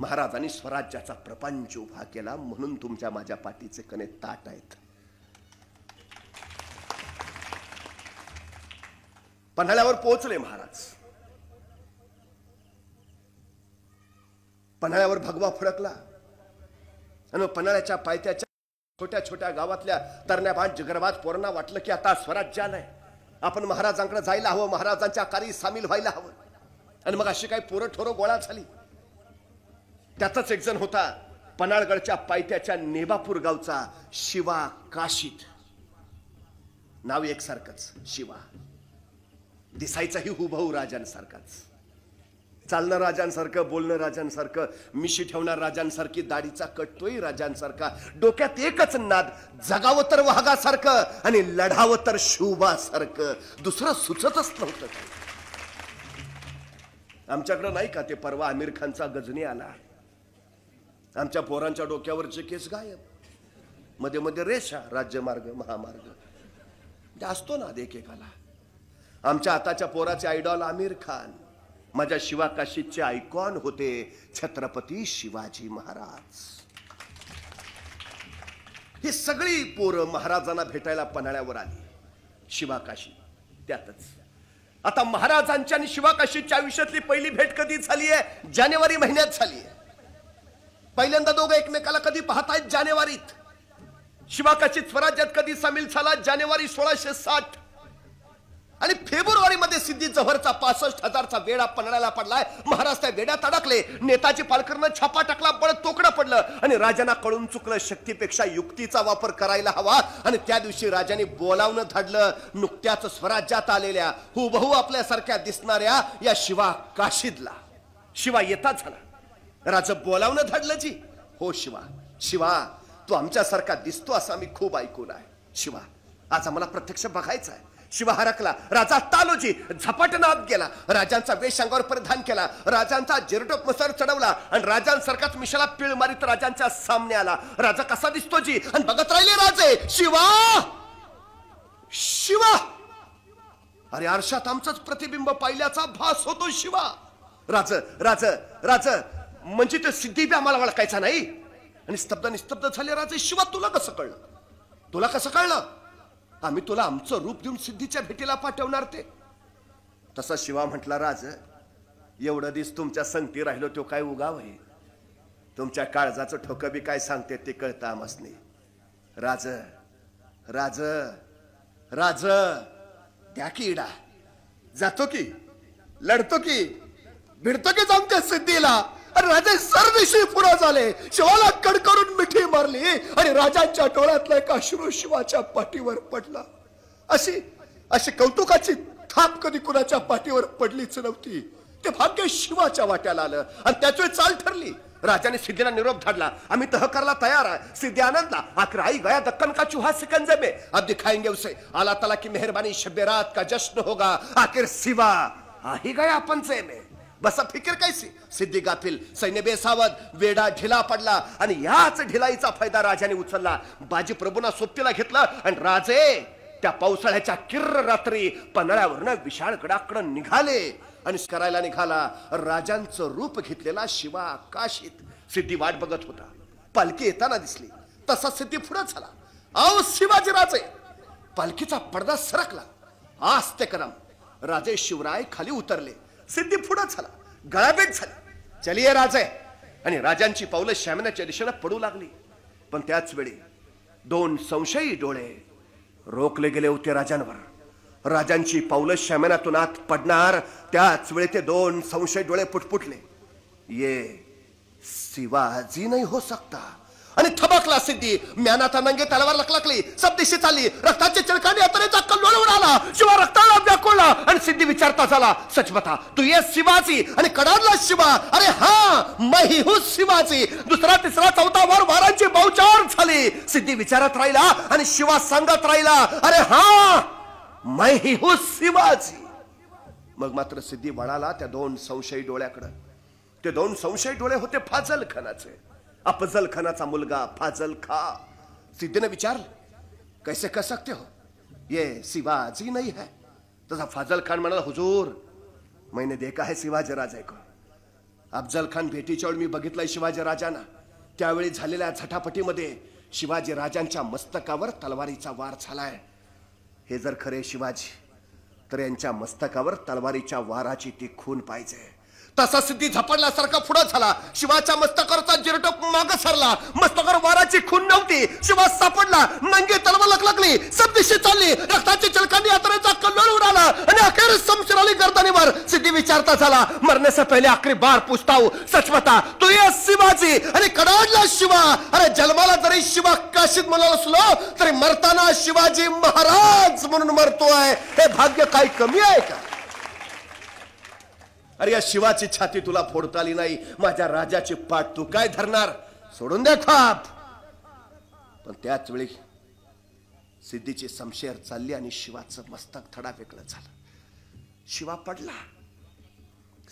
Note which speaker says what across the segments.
Speaker 1: महाराजांनी स्वराज्याचा प्रपंच उभा केला म्हणून तुमच्या माझ्या पाठीचे कणे ताट आहेत पन्हाळ्यावर पोहोचले महाराज पन्हाळ्यावर भगवा फडकला आणि पन्हाळ्याच्या पायथ्याच्या छोट्या छोट्या गावातल्या तरण्याभान जगरबाज पोरांना वाटलं की आता स्वराज्य आलंय आपण महाराजांकडे जायला हवं महाराजांच्या कारी सामील व्हायला हवं आणि मग अशी काही पोरं ठोरं गोळा झाली त्याचाच जण होता पनाळगडच्या पायथ्याच्या नेबापूर गावचा शिवा काशीत नाव एकसारखंच शिवा दिसायचाही हुभाऊ राजांसारखाच चालणं राजांसारखं बोलणं राजांसारखं मिशी ठेवणार राजांसारखी दाढीचा कटतोय राजांसारखा डोक्यात एकच नाद जगावं तर वाघासारखं आणि लढावं तर शुभासारखं दुसरं सुचतच नव्हतं आमच्याकडं नाही का ते परवा आमिर खानचा गजनी आला आमच्या पोरांच्या डोक्यावरचे केस गायब मध्ये मध्ये रेषा राज्यमार्ग महामार्ग म्हणजे असतो ना देखेकाला आमच्या आताच्या पोराचे आयडॉल आमिर खान माझ्या शिवाकाशीचे आयकॉन होते छत्रपती शिवाजी महाराज ही सगळी पोरं महाराजांना भेटायला पन्हाळ्यावर आली शिवाकाशी त्यातच आता महाराजांच्या आणि शिवाकाशीच्या आयुष्यातली पहिली भेट कधी झाली आहे जानेवारी महिन्यात झाली आहे पहिल्यांदा दोघं एकमेकाला कधी पाहतायत जानेवारीत शिवाकाशी स्वराज्यात कधी सामील झाला जानेवारी सोळाशे साठ आणि फेब्रुवारीमध्ये सिद्धी जव्हरचा पासष्ट हजारचा वेडा पन्हाळ्याला पडलाय महाराष्ट्र त्या वेड्यात अडकले नेताजी पालकरनं छापा टाकला बळ तोकडं पडलं आणि राजांना कळून चुकलं शक्तीपेक्षा युक्तीचा वापर करायला हवा आणि त्या दिवशी राजाने बोलावणं धाडलं नुकत्याच स्वराज्यात आलेल्या हुबहू आपल्यासारख्या दिसणाऱ्या या शिवा काशीदला शिवा येताच झाला राज बोलावणं धडलं जी हो शिवा शिवा तू आमच्यासारखा दिसतो असं आम्ही खूप ऐकून आहे शिवा आज आम्हाला प्रत्यक्ष बघायचं आहे शिवा हरकला राजा तालोजी झपटनात गेला राजांचा वेश अंगावर परिधान केला राजांचा मसर चढवला आणि राजांसारखाच मिशाला पिळ मारित राजांच्या सामने आला राजा कसा दिसतो जी आणि बघत राहिले राजे शिवा शिवा अरे आरशात आमचंच प्रतिबिंब पाहिल्याचा भास होतो शिवा राज राज राज म्हणजे ते सिद्धी बी आम्हाला ओळखायचा नाही आणि स्तब्ध निस्तब्ध झाले राजे शिवा तुला कसं कळलं तुला कसं कळलं आम्ही तुला आमचं रूप देऊन सिद्धीच्या भेटीला पाठवणार ते तसा शिवा म्हटला राज एवढं दिस तुमच्या संगती राहिलो तो काय उगाव आहे तुमच्या काळजाचं ठोकं बी काय सांगते ते कळतं आमसने राज राज राज द्या की इडा जातो की लढतो की भिडतो की जाऊन त्या सिद्धीला आणि राजा सरदेशी पुरा झाले शिवाला कडकडून मिठी मारली आणि राजाच्या डोळ्यातला एक अश्रू शिवाच्या पाठीवर पडला अशी अशी कौतुकाची थाप कधी कुणाच्या पाठीवर पडलीच नव्हती ते भाग्य शिवाच्या वाट्याला आलं आणि त्याच चाल ठरली राजाने सिद्धीला निरोप धाडला आम्ही तहकारला तयार आहे सिद्धी आनंदला आखिर आई गया दक्कन का चूहा सिकंज में अब दिखाएंगे उसे आला तला की मेहरबानी रात का जश्न होगा आखिर शिवा आ ही गया पंचे में बसा फिकर कैसी सिद्धी गाफिल सैन्य बेसावत वेडा ढिला पडला आणि याच ढिलाईचा फायदा राजाने उचलला बाजी प्रभूना सोपतीला घेतला आणि राजे त्या पावसाळ्याच्या किर्र रात्री पन्हाळ्यावरनं विशाळ गडाकडं निघाले आणि करायला निघाला राजांचं रूप घेतलेला शिवा आकाशीत सिद्धी वाट बघत होता पालखी येताना दिसली तसा सिद्धी पुढे झाला आओ शिवाजी राजे पालखीचा पडदा सरकला आस्ते करम राजे शिवराय खाली उतरले सिद्धी फुडत झाला गळाबेट झाली चलिये राजे आणि राजांची पावलं श्यामनाच्या दिशेने पडू लागली पण त्याच वेळी दोन संशयी डोळे रोखले गेले होते राजांवर राजांची पावलं श्यामनातून आत पडणार त्याच वेळी ते दोन संशय डोळे पुटपुटले ये शिवाजी नाही हो सकता आणि थबकला सिद्धी म्यानाचा नंगे तलवार लखलकली सब दिशी चालली रक्ताची चिळकाने अतरेच अक्कल लोळवून आला शिवा रक्ताला व्याकुळला आणि सिद्धी विचारता झाला सचमता तू ये शिवाची आणि कडाडला शिवा अरे हा मही हु शिवाची दुसरा तिसरा चौथा वर वारांची बहुचार झाली सिद्धी विचारत राहिला आणि शिवा सांगत राहिला अरे हा मही हु शिवाची मग मात्र सिद्धी म्हणाला त्या दोन संशयी डोळ्याकडं ते दोन संशयी डोळे होते फाजल खानाचे अफजल खानाचा मुलगा फाजल खा सिद्धीने विचारलं कैसे कर सकते हो ये शिवाजी नाही है तसा फाजल खान म्हणाला हुजूर मैंने देखा है शिवाजी राजे को अफजल खान भेटीच्या वेळी मी बघितलाय शिवाजी राजांना त्यावेळी झालेल्या झटापटीमध्ये शिवाजी राजांच्या मस्तकावर तलवारीचा वार झालाय हे जर खरे शिवाजी तर यांच्या मस्तकावर तलवारीच्या वाराची ती खून पाहिजे तसा सिद्धी झपडल्यासारखा पुढे झाला शिवाच्या मस्तकरचा जिरटोप माग सरला मस्तकर वाराची खून नव्हती शिवा सापडला नंगी लागली सबदिशी चालली रक्ताची चिलकांनी यात्रेचा कल्लोळ उडाला आणि अखेर समशिराली गर्दानीवर सिद्धी विचारता झाला मरण्याचा पहिले आखरी बार पुसताव सचमता तू या शिवाजी आणि कडाडला शिवा अरे जन्माला जरी शिवा काशीत म्हणाल असलो तरी मरताना शिवाजी महाराज म्हणून मरतोय हे भाग्य काही कमी आहे का अरे या शिवाची छाती तुला फोडता आली नाही माझ्या राजाची पाठ तू काय धरणार सोडून द्या खाप पण त्याच वेळी सिद्धीचे समशेर चालली आणि शिवाचं मस्तक थडा वेगळं झालं शिवा पडला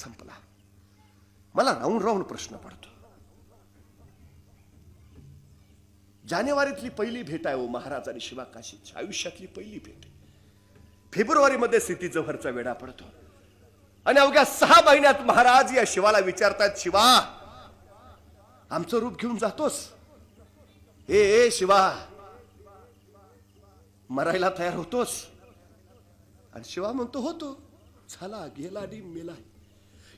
Speaker 1: संपला मला राहून राहून प्रश्न पडतो जानेवारीतली पहिली भेट आहे ओ हो महाराज आणि शिवा काशीची आयुष्यातली पहिली भेट फेब्रुवारीमध्ये सिद्धीजवळचा वेढा पडतो आणि अवघ्या सहा महिन्यात महाराज या शिवाला विचारतात शिवा आमचं रूप घेऊन जातोस ए शिवा मरायला तयार होतोस आणि शिवा म्हणतो होतो झाला गेला मेला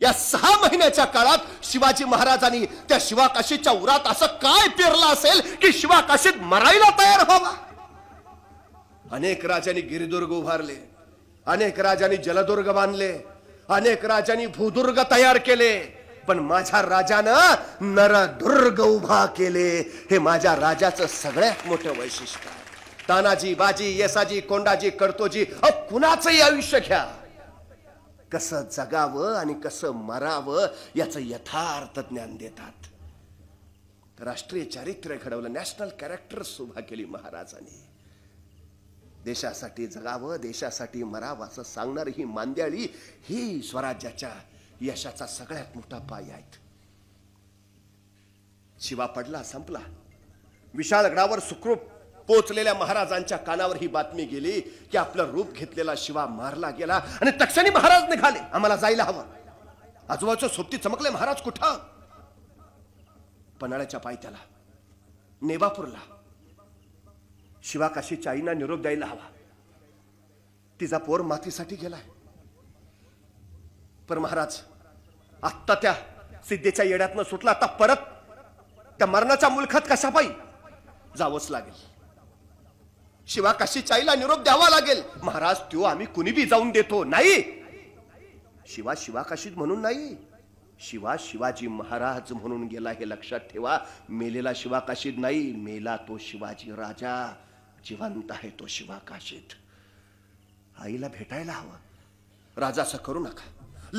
Speaker 1: या सहा महिन्याच्या काळात शिवाजी महाराजांनी त्या शिवाकाशीच्या उरात असं काय पेरलं असेल की शिवाकाशीत मरायला तयार व्हावा अनेक राजांनी गिरिदुर्ग उभारले अनेक राजांनी जलदुर्ग बांधले अनेक राजांनी भूदुर्ग तयार केले पण माझ्या राजानं नरदुर्ग उभा केले हे माझ्या राजाचं सगळ्यात मोठं वैशिष्ट्य तानाजी बाजी येसाजी कोंडाजी कडतोजी अ कुणाचंही आयुष्य घ्या कसं जगावं आणि कसं मरावं याच यथार्थ ज्ञान देतात राष्ट्रीय चारित्र्य घडवलं नॅशनल कॅरेक्टर उभा केली महाराजांनी देशासाठी जगावं देशासाठी मरावं असं सांगणार ही मांद्याळी ही स्वराज्याच्या यशाचा सगळ्यात मोठा पाय आहेत शिवा पडला संपला विशाळगडावर सुखरूप पोचलेल्या महाराजांच्या कानावर ही बातमी गेली की आपलं रूप घेतलेला शिवा मारला गेला आणि तक्षणी महाराज निघाले आम्हाला जायला हवं आजोबाचं सोबती चमकले महाराज कुठं पन्हाळ्याच्या पायथ्याला नेवापूरला शिवा काशी आईना निरोप द्यायला हवा तिचा पोर मातीसाठी गेलाय पर महाराज आत्ता त्या सिद्धेच्या येड्यात सुटला आता परत त्या मरणाचा मुलखात कशा पाई जावंच लागेल शिवा काशीच्या आईला निरोप द्यावा लागेल महाराज तो आम्ही कुणी बी जाऊन देतो नाही शिवा शिवा म्हणून नाही शिवा शिवाजी महाराज म्हणून गेला हे लक्षात ठेवा मेलेला शिवा नाही मेला तो शिवाजी राजा जिवंत आहे तो शिवाकाशीत आईला भेटायला हवं राजा असं करू नका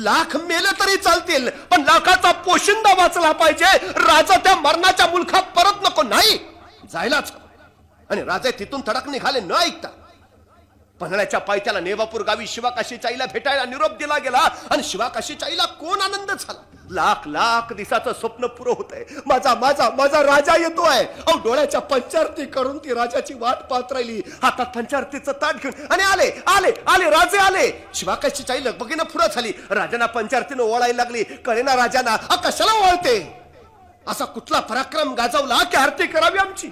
Speaker 1: लाख मेले तरी चालतील पण लाखाचा पोशिंदा वाचला पाहिजे राजा त्या मरणाच्या मुलखात परत नको नाही जायलाच आणि राजे तिथून थडक निघाले न ऐकता पन्हाळ्याच्या पायथ्याला नेवापूर गावी शिवाकाशी चाईला भेटायला निरोप दिला गेला आणि शिवाकाशीचाईला कोण आनंद झाला लाख लाख दिसाचं स्वप्न पुरं होत आहे माझा माझा माझा राजा येतो आहे अहो डोळ्याच्या पंचारती करून ती राजाची वाट पाहत राहिली हातात पंचारतीचं ताट घेऊन आणि आले आले आले राजे आले चाई लगबगीनं पुरं झाली राजांना पंचारतीनं ओळायला लागली कळेना राजांना कशाला ओळते असा कुठला पराक्रम गाजवला की आरती करावी आमची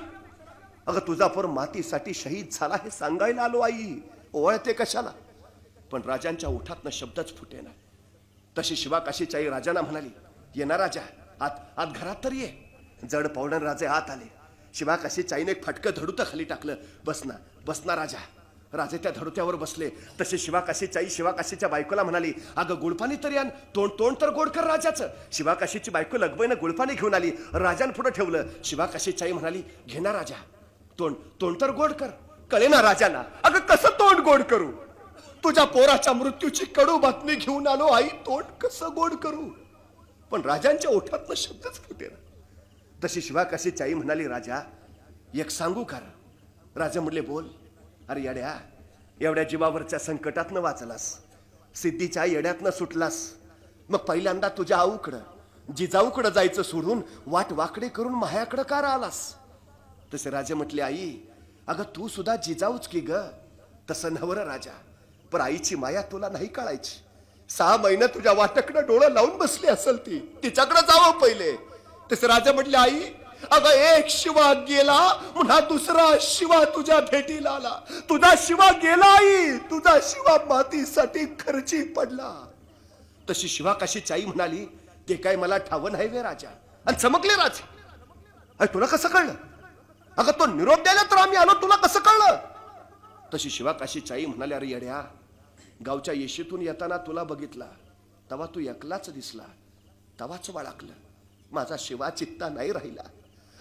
Speaker 1: अगं तुझापूर मातीसाठी शहीद झाला हे सांगायला आलो आई ओळते कशाला पण राजांच्या ओठातनं शब्दच ना तशी शिवा राजांना म्हणाली ये ना राजा आत आत घरात तर ये जड पावडन राजे आत आले शिवा चाईने फटक फटकं धडूतं खाली टाकलं बसना बसना राजा राजे त्या धडुत्यावर बसले तसे शिवाकाशी शिवाकाशीच्या बायकोला म्हणाली अगं गुळपाणी तर यान तोंड तोंड तर गोड कर राजाचं शिवाकाशीची बायको लगबईनं गुळपाणी घेऊन आली राजान पुढं ठेवलं शिवाकाशी चाई म्हणाली घे राजा तोंड तोंड तर गोड कर कळे ना राजाला अगं कसं तोंड गोड करू तुझ्या पोराच्या मृत्यूची कडू बातमी घेऊन आलो आई तोंड कसं गोड करू पण राजांच्या ओठात शब्दच होते ना तशी शिवा चाय चाई म्हणाली राजा एक सांगू का राजा म्हणले बोल अरे येड्या एवढ्या जीवावरच्या संकटातनं वाचलास सिद्धीच्या येड्यातनं सुटलास मग पहिल्यांदा तुझ्या आऊकडं जिजाऊकडं जायचं सोडून वाट वाकडे करून मायाकडं का आलास तसे राजे म्हटले आई अगं तू सुद्धा जिजाऊच की ग तसं नवर राजा पण आईची माया तुला नाही कळायची सहा महिने तुझ्या वाटकडं डोळं लावून बसली असेल ती तिच्याकडे जावं पहिले तसे राजा म्हटले आई अगं एक शिवा गेला म्हणा दुसरा शिवा तुझ्या भेटीला आला तुझा शिवा गेला आई तुझा शिवा मातीसाठी खर्ची पडला तशी शिवा कशी चाई म्हणाली ते काय मला ठावण नाही वे राजा आणि चमकले राजे अरे तुला कसं कळलं अगं तो निरोप द्यायला तर आम्ही आलो तुला कसं कळलं तशी शिवा काशी चाई म्हणाल्या अरे येड्या गावच्या येशीतून येताना तुला बघितला तवा तू एकलाच दिसला तवाच वाळाकलं माझा शिवा चित्ता नाही राहिला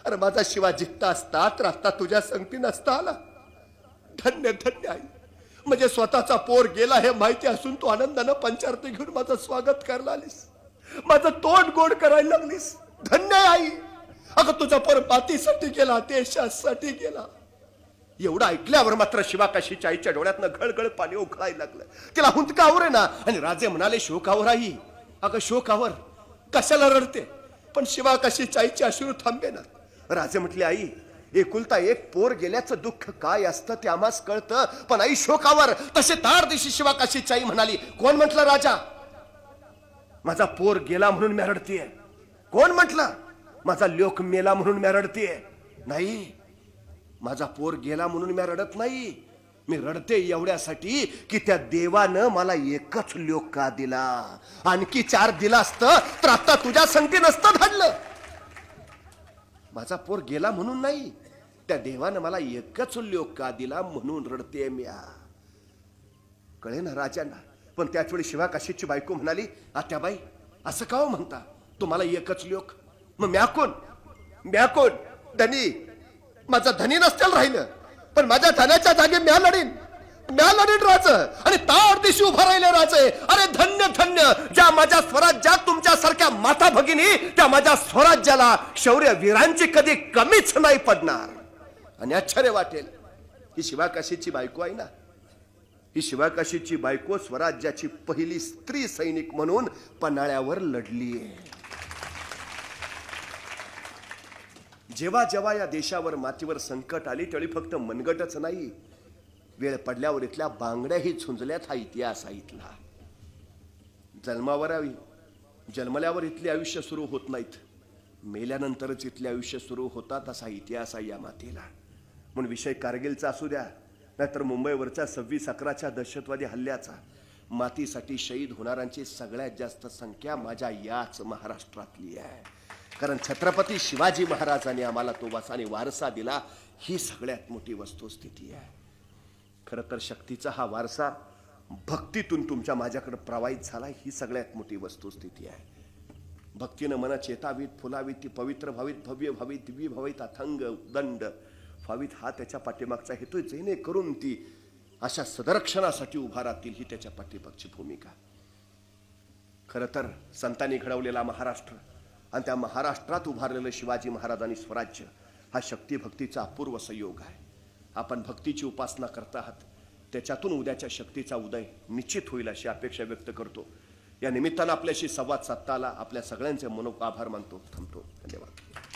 Speaker 1: अरे माझा शिवा जित्ता असता तर आता तुझ्या संगती नसता आला धन्य धन्य आई म्हणजे स्वतःचा पोर गेला हे माहिती असून तू आनंदानं पंचारती घेऊन माझं स्वागत करायला आलीस माझं तोंड गोड करायला लागलीस धन्य आई अगं तुझा पर पातीसाठी गेला देशासाठी गेला एवढं ऐकल्यावर मात्र शिवाकाशीच्या आईच्या डोळ्यातनं घळघळ पाणी उखळायला लागलं तिला हुंदकावर आहे ना आणि राजे म्हणाले शोकावर आई अगं शोकावर कशाला रडते पण शिवाकाशीच्या आईचे अश्रू थांबे ना राजे म्हटले आई एकुलता एक पोर गेल्याचं दुःख काय असतं ते आम्हाच कळतं पण आई शोकावर तसे तार दिशी शिवाकाशी आई म्हणाली कोण म्हटलं राजा माझा पोर गेला म्हणून मी रडतीये कोण म्हटलं माझा लोक मेला म्हणून म्या रडते नाही माझा पोर गेला म्हणून म्या रडत नाही मी रडते एवढ्यासाठी की त्या देवानं मला एकच लोक का दिला आणखी चार दिला असत तर आता तुझ्या संगती नसतं घडलं माझा पोर गेला म्हणून नाही त्या देवानं मला एकच लोक का दिला म्हणून रडते म्या कळे ना राजांना पण त्याच वेळी शिवा काशीची बायको म्हणाली बाई असं का हो म्हणता तुम्हाला एकच लोक मग म्या कोण म्या कोण धनी माझा धनी नसतील राहिलं पण माझ्या धन्याच्या जागे म्या लढीन म्या लढीन राच आणि तार दिशी उभं राहिलं राच अरे धन्य धन्य ज्या माझ्या स्वराज्यात तुमच्या सारख्या माता भगिनी त्या माझ्या स्वराज्याला शौर्य वीरांची कधी कमीच नाही पडणार आणि आश्चर्य वाटेल ही शिवाकाशीची बायको आहे ना ही शिवाकाशीची बायको स्वराज्याची पहिली स्त्री सैनिक म्हणून पन्हाळ्यावर लढली आहे जेव्हा जेव्हा या देशावर मातीवर संकट आली त्यावेळी फक्त मनगटच नाही वेळ पडल्यावर इथल्या बांगड्याही झुंजल्यात हा इतिहास आहे इथला जन्मावर जन्मल्यावर इथले आयुष्य सुरू होत नाहीत मेल्यानंतरच इथले आयुष्य सुरू होतात असा इतिहास आहे या मातीला म्हणून विषय कारगिलचा असू द्या नाहीतर मुंबईवरच्या सव्वीस अकराच्या दहशतवादी हल्ल्याचा मातीसाठी शहीद होणाऱ्यांची सगळ्यात जास्त संख्या माझ्या याच महाराष्ट्रातली आहे कारण छत्रपती शिवाजी महाराजांनी आम्हाला तो वसाने वारसा दिला ही सगळ्यात मोठी वस्तुस्थिती आहे खरं तर शक्तीचा हा वारसा भक्तीतून तुमच्या माझ्याकडे प्रवाहित झाला ही सगळ्यात मोठी वस्तुस्थिती आहे भक्तीनं मन चेतावीत फुलावीत ती पवित्र भावित भव्य भावित दिव्य भावित अथंग दंड व्हावीत हा त्याच्या पाठीमागचा हेतू जेने करून ती अशा सदरक्षणासाठी उभा राहतील ही त्याच्या पाठीमागची भूमिका खरं तर संतांनी घडवलेला महाराष्ट्र आणि त्या महाराष्ट्रात उभारलेलं शिवाजी महाराजांनी स्वराज्य हा शक्तीभक्तीचा अपूर्व संयोग आहे आपण भक्तीची उपासना करत आहात त्याच्यातून उद्याच्या शक्तीचा उदय निश्चित होईल अशी अपेक्षा व्यक्त करतो या निमित्तानं आपल्याशी संवाद साधताला आपल्या सगळ्यांचे मनोक आभार मानतो थांबतो धन्यवाद